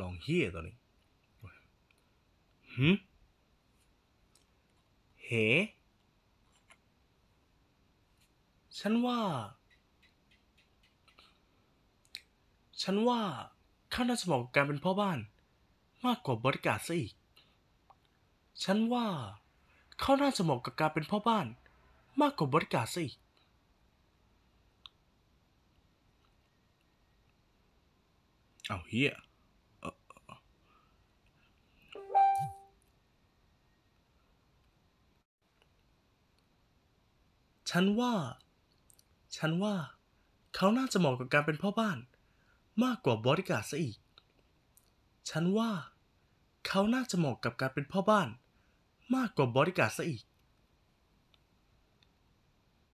ลองเฮียตัวนี้หืเหฉันว่า ฉันว่าข้าน่าจะเหมาะกับการเป็นพ่อบ้าน มากกว่าบริการซะอีกฉันว่า เขาน่าจะเหมาะกับการเป็นพ่อบ้าน มากกว่าบริการซะอีกเอาเฮียฉันว่า ฉันว่า เขาน่าจะเหมาะกับการเป็นพ่อบ้านมากกว่าบริการซะอีก ฉันว่า เขาน่าจะเหมาะกับการเป็นพ่อบ้าน มากกว่าบริการซะอีก